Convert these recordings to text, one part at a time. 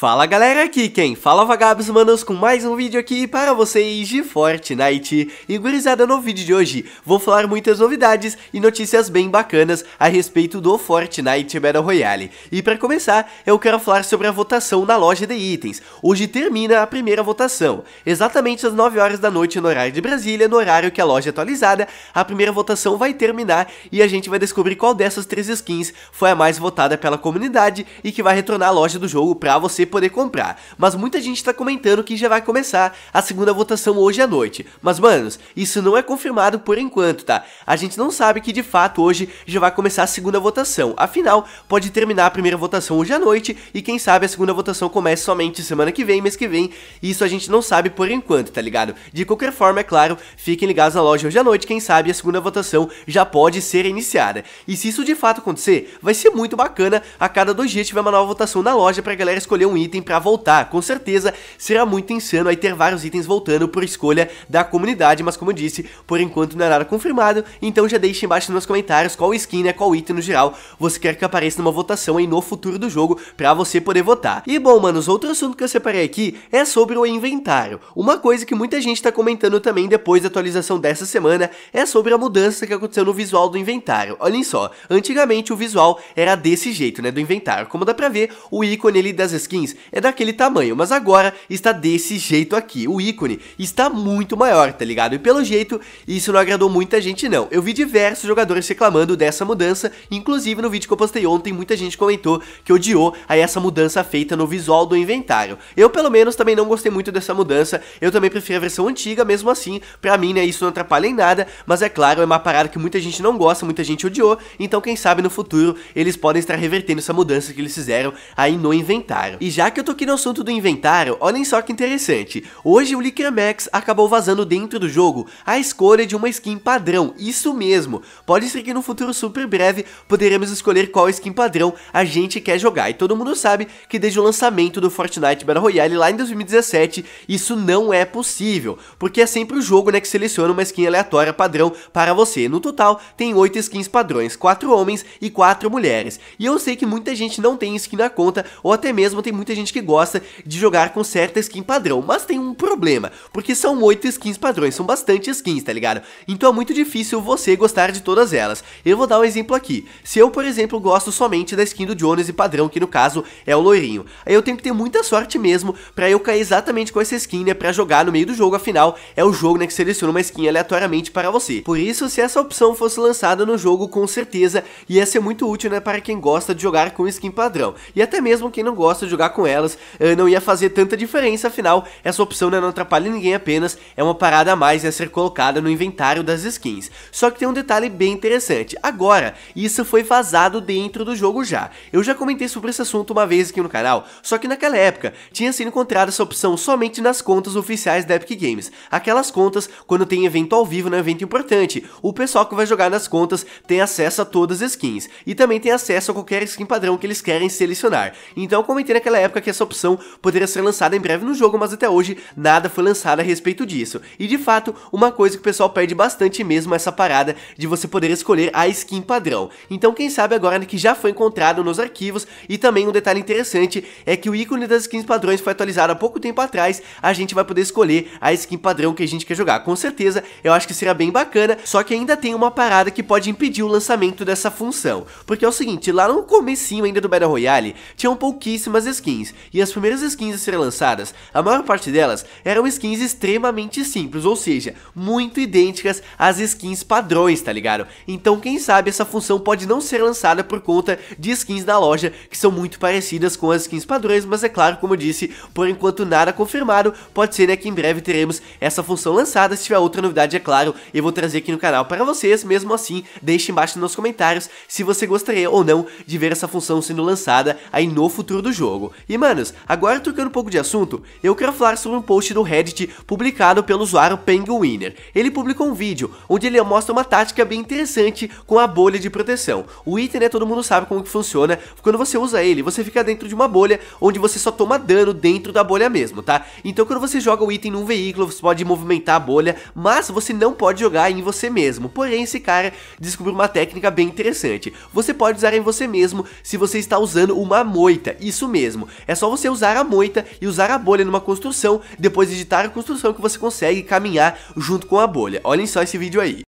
Fala galera, aqui quem fala é Vagabos Manos com mais um vídeo aqui para vocês de Fortnite. E gurizada, no vídeo de hoje vou falar muitas novidades e notícias bem bacanas a respeito do Fortnite Battle Royale. E para começar, eu quero falar sobre a votação na loja de itens. Hoje termina a primeira votação, exatamente às 9 horas da noite no horário de Brasília, no horário que a loja é atualizada, a primeira votação vai terminar e a gente vai descobrir qual dessas três skins foi a mais votada pela comunidade e que vai retornar a loja do jogo para você poder comprar. Mas muita gente tá comentando que já vai começar a segunda votação hoje à noite. Mas, manos, isso não é confirmado por enquanto, tá? A gente não sabe que de fato hoje já vai começar a segunda votação. Afinal, pode terminar a primeira votação hoje à noite e quem sabe a segunda votação comece somente semana que vem, mês que vem. Isso a gente não sabe por enquanto, tá ligado? De qualquer forma, é claro, fiquem ligados na loja hoje à noite, quem sabe a segunda votação já pode ser iniciada. E se isso de fato acontecer, vai ser muito bacana. A cada dois dias tiver uma nova votação na loja pra galera escolher um item para voltar. Com certeza será muito insano aí ter vários itens voltando por escolha da comunidade, mas como eu disse, por enquanto não é nada confirmado, então já deixe embaixo nos comentários qual skin, né, qual item no geral você quer que apareça numa votação aí no futuro do jogo para você poder votar. E bom, manos, outro assunto que eu separei aqui é sobre o inventário. Uma coisa que muita gente tá comentando também depois da atualização dessa semana é sobre a mudança que aconteceu no visual do inventário. Olhem só, antigamente o visual era desse jeito, né, do inventário. Como dá pra ver, o ícone ali das skins é daquele tamanho, mas agora está desse jeito aqui. O ícone está muito maior, tá ligado? E pelo jeito, isso não agradou muita gente não. Eu vi diversos jogadores reclamando dessa mudança, inclusive no vídeo que eu postei ontem, muita gente comentou que odiou a essa mudança feita no visual do inventário. Eu pelo menos também não gostei muito dessa mudança, eu também prefiro a versão antiga, mesmo assim, pra mim, né, isso não atrapalha em nada, mas é claro, é uma parada que muita gente não gosta, muita gente odiou, então quem sabe no futuro eles podem estar revertendo essa mudança que eles fizeram aí no inventário. E já que eu tô aqui no assunto do inventário, olhem só que interessante. Hoje o Licrimax acabou vazando dentro do jogo a escolha de uma skin padrão, isso mesmo. Pode ser que no futuro super breve poderemos escolher qual skin padrão a gente quer jogar. E todo mundo sabe que desde o lançamento do Fortnite Battle Royale lá em 2017, isso não é possível. Porque é sempre o jogo né, que seleciona uma skin aleatória padrão para você. No total, tem 8 skins padrões, 4 homens e 4 mulheres. E eu sei que muita gente não tem skin na conta, ou até mesmo tem muita gente que gosta de jogar com certa skin padrão, mas tem um problema, porque são oito skins padrões, são bastante skins, tá ligado? Então é muito difícil você gostar de todas elas. Eu vou dar um exemplo aqui. Se eu, por exemplo, gosto somente da skin do Jones e padrão, que no caso é o loirinho, aí eu tenho que ter muita sorte mesmo pra eu cair exatamente com essa skin, né, pra jogar no meio do jogo, afinal, é o jogo, né, que seleciona uma skin aleatoriamente para você. Por isso, se essa opção fosse lançada no jogo, com certeza ia ser muito útil, né, para quem gosta de jogar com skin padrão, e até mesmo quem não gosta de jogar jogar com elas, eh, não ia fazer tanta diferença, afinal, essa opção né, não atrapalha ninguém apenas, é uma parada a mais a ser colocada no inventário das skins. Só que tem um detalhe bem interessante, agora, isso foi vazado dentro do jogo já. Eu já comentei sobre esse assunto uma vez aqui no canal, só que naquela época, tinha sido encontrada essa opção somente nas contas oficiais da Epic Games, aquelas contas quando tem evento ao vivo, né, é evento importante, o pessoal que vai jogar nas contas tem acesso a todas as skins, e também tem acesso a qualquer skin padrão que eles querem selecionar. Então eu comentei naquela época que essa opção poderia ser lançada em breve no jogo, mas até hoje nada foi lançado a respeito disso. E de fato, uma coisa que o pessoal perde bastante mesmo é essa parada de você poder escolher a skin padrão. Então quem sabe agora né, que já foi encontrado nos arquivos e também um detalhe interessante é que o ícone das skins padrões foi atualizado há pouco tempo atrás, a gente vai poder escolher a skin padrão que a gente quer jogar. Com certeza, eu acho que será bem bacana, só que ainda tem uma parada que pode impedir o lançamento dessa função. Porque é o seguinte, lá no comecinho ainda do Battle Royale, tinham pouquíssimas skins skins, e as primeiras skins a serem lançadas, a maior parte delas eram skins extremamente simples, ou seja, muito idênticas às skins padrões, tá ligado? Então quem sabe essa função pode não ser lançada por conta de skins da loja que são muito parecidas com as skins padrões, mas é claro, como eu disse, por enquanto nada confirmado, pode ser né, que em breve teremos essa função lançada, se tiver outra novidade, é claro, eu vou trazer aqui no canal para vocês, mesmo assim, deixe embaixo nos comentários se você gostaria ou não de ver essa função sendo lançada aí no futuro do jogo. E manos, agora trocando um pouco de assunto, eu quero falar sobre um post do Reddit publicado pelo usuário Penguiner. Ele publicou um vídeo onde ele mostra uma tática bem interessante com a bolha de proteção. O item, né, todo mundo sabe como que funciona. Quando você usa ele, você fica dentro de uma bolha onde você só toma dano dentro da bolha mesmo, tá? Então quando você joga o item num veículo, você pode movimentar a bolha, mas você não pode jogar em você mesmo. Porém, esse cara descobriu uma técnica bem interessante. Você pode usar em você mesmo se você está usando uma moita, isso mesmo. É só você usar a moita e usar a bolha numa construção, depois editar a construção que você consegue caminhar junto com a bolha. Olhem só esse vídeo aí.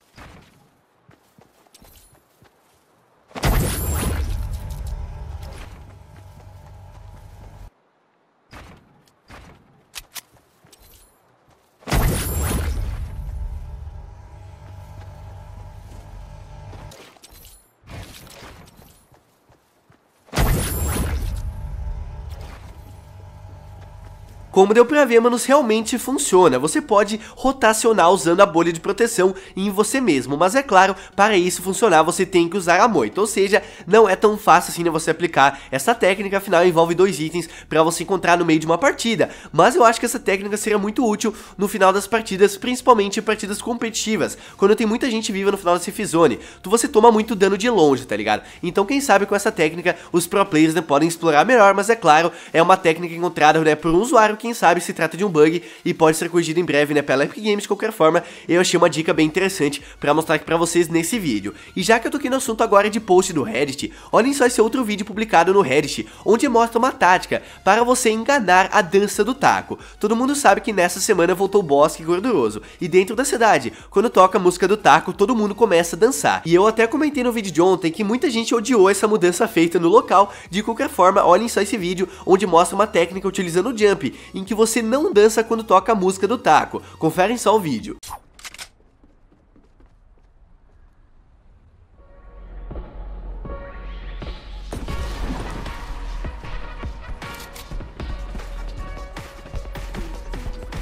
Como deu pra ver, manos, realmente funciona. Você pode rotacionar usando a bolha de proteção em você mesmo, mas é claro, para isso funcionar você tem que usar a moita, ou seja, não é tão fácil assim de você aplicar essa técnica, afinal envolve dois itens para você encontrar no meio de uma partida, mas eu acho que essa técnica seria muito útil no final das partidas, principalmente em partidas competitivas, quando tem muita gente viva no final da safe zone, tu você toma muito dano de longe, tá ligado? Então quem sabe com essa técnica os pro players né, podem explorar melhor, mas é claro, é uma técnica encontrada né, por um usuário que quem sabe se trata de um bug e pode ser corrigido em breve né, pela Epic Games de qualquer forma, eu achei uma dica bem interessante para mostrar aqui pra vocês nesse vídeo. E já que eu toquei no assunto agora de post do Reddit, olhem só esse outro vídeo publicado no Reddit, onde mostra uma tática para você enganar a dança do taco. Todo mundo sabe que nessa semana voltou o Bosque Gorduroso, e dentro da cidade, quando toca a música do taco, todo mundo começa a dançar. E eu até comentei no vídeo de ontem que muita gente odiou essa mudança feita no local, de qualquer forma, olhem só esse vídeo, onde mostra uma técnica utilizando o jump, em que você não dança quando toca a música do taco. Conferem só o vídeo.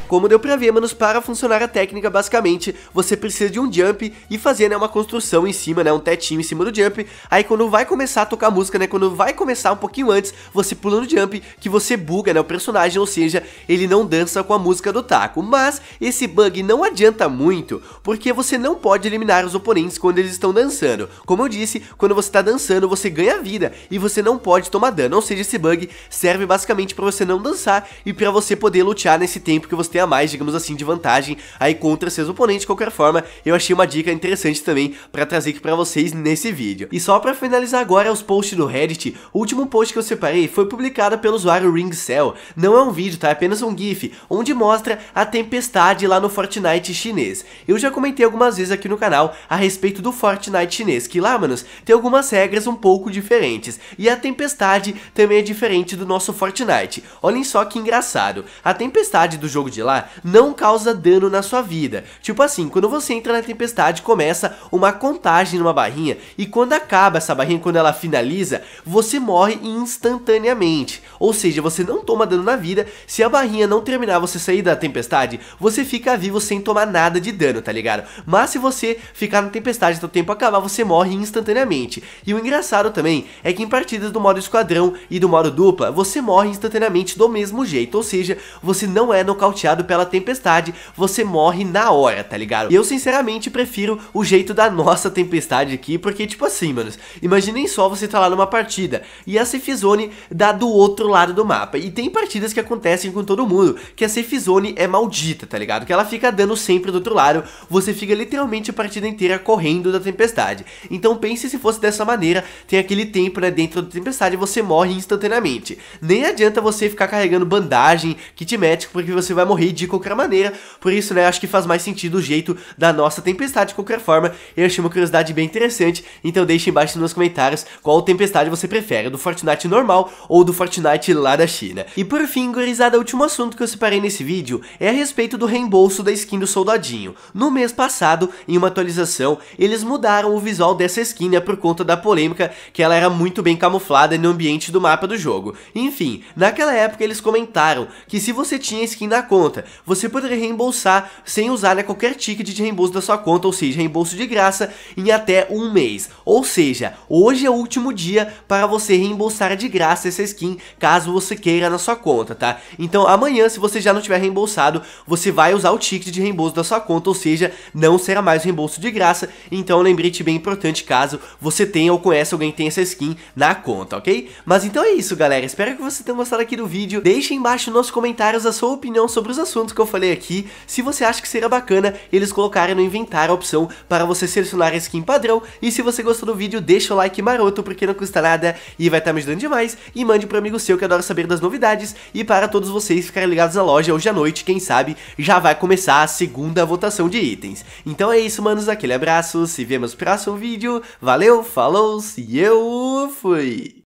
Como deu pra ver, manos, para funcionar a técnica, basicamente, você precisa de um jump e fazer, né, uma construção em cima, né, um tetinho em cima do jump. Aí quando vai começar a tocar a música, né, quando vai começar um pouquinho antes, você pula no jump, que você buga, né, o personagem, ou seja, ele não dança com a música do taco. Mas esse bug não adianta muito, porque você não pode eliminar os oponentes quando eles estão dançando. Como eu disse, quando você tá dançando, você ganha vida e você não pode tomar dano, ou seja, esse bug serve basicamente para você não dançar e para você poder lutear nesse tempo que você tem mais, digamos assim, de vantagem aí contra seus oponentes de qualquer forma. Eu achei uma dica interessante também para trazer aqui para vocês nesse vídeo. E só para finalizar agora os posts do Reddit, o último post que eu separei foi publicado pelo usuário RingCell. Não é um vídeo, tá? É apenas um GIF, onde mostra a tempestade lá no Fortnite chinês. Eu já comentei algumas vezes aqui no canal a respeito do Fortnite chinês, que lá, manos, tem algumas regras um pouco diferentes. E a tempestade também é diferente do nosso Fortnite. Olhem só que engraçado. A tempestade do jogo de lá não causa dano na sua vida. Tipo assim, quando você entra na tempestade, começa uma contagem numa barrinha e quando acaba essa barrinha, quando ela finaliza, você morre instantaneamente. Ou seja, você não toma dano na vida, se a barrinha não terminar você sair da tempestade, você fica vivo sem tomar nada de dano, tá ligado? Mas se você ficar na tempestade até o tempo acabar, você morre instantaneamente. E o engraçado também é que em partidas do modo esquadrão e do modo dupla, você morre instantaneamente do mesmo jeito, ou seja, você não é nocauteado pela tempestade, você morre na hora, tá ligado? E eu sinceramente prefiro o jeito da nossa tempestade aqui, porque tipo assim, manos, imaginem só você tá lá numa partida e a Cifzone dá do outro lado lado do mapa. E tem partidas que acontecem com todo mundo, que a safe zone é maldita, tá ligado? Que ela fica dando sempre do outro lado, você fica literalmente a partida inteira correndo da tempestade. Então pense se fosse dessa maneira, tem aquele tempo, né, dentro da tempestade você morre instantaneamente. Nem adianta você ficar carregando bandagem, kit médico, porque você vai morrer de qualquer maneira. Por isso, né, acho que faz mais sentido o jeito da nossa tempestade de qualquer forma. Eu achei uma curiosidade bem interessante, então deixe embaixo nos comentários qual tempestade você prefere, do Fortnite normal ou do Fortnite lá da China. E por fim, gurizada, o último assunto que eu separei nesse vídeo é a respeito do reembolso da skin do soldadinho. No mês passado, em uma atualização, eles mudaram o visual dessa skin né, por conta da polêmica que ela era muito bem camuflada no ambiente do mapa do jogo. Enfim, naquela época eles comentaram que se você tinha skin na conta, você poderia reembolsar sem usar né, qualquer ticket de reembolso da sua conta, ou seja, reembolso de graça em até um mês. Ou seja, hoje é o último dia para você reembolsar de graça essa skin caso você queira na sua conta, tá? Então amanhã, se você já não tiver reembolsado, você vai usar o ticket de reembolso da sua conta, ou seja, não será mais reembolso de graça. Então lembre-se bem importante caso você tenha ou conheça alguém que tenha essa skin na conta, ok? Mas então é isso, galera. Espero que você tenha gostado aqui do vídeo. Deixe embaixo nos comentários a sua opinião sobre os assuntos que eu falei aqui. Se você acha que seria bacana eles colocarem no inventário a opção para você selecionar a skin padrão. E se você gostou do vídeo, deixa o like maroto, porque não custa nada e vai estar tá me ajudando demais. E mande pro amigo seu eu que adoro saber das novidades e para todos vocês ficarem ligados à loja hoje à noite, quem sabe já vai começar a segunda votação de itens. Então é isso, manos, aquele abraço, se vemos no próximo vídeo, valeu, falou e eu fui!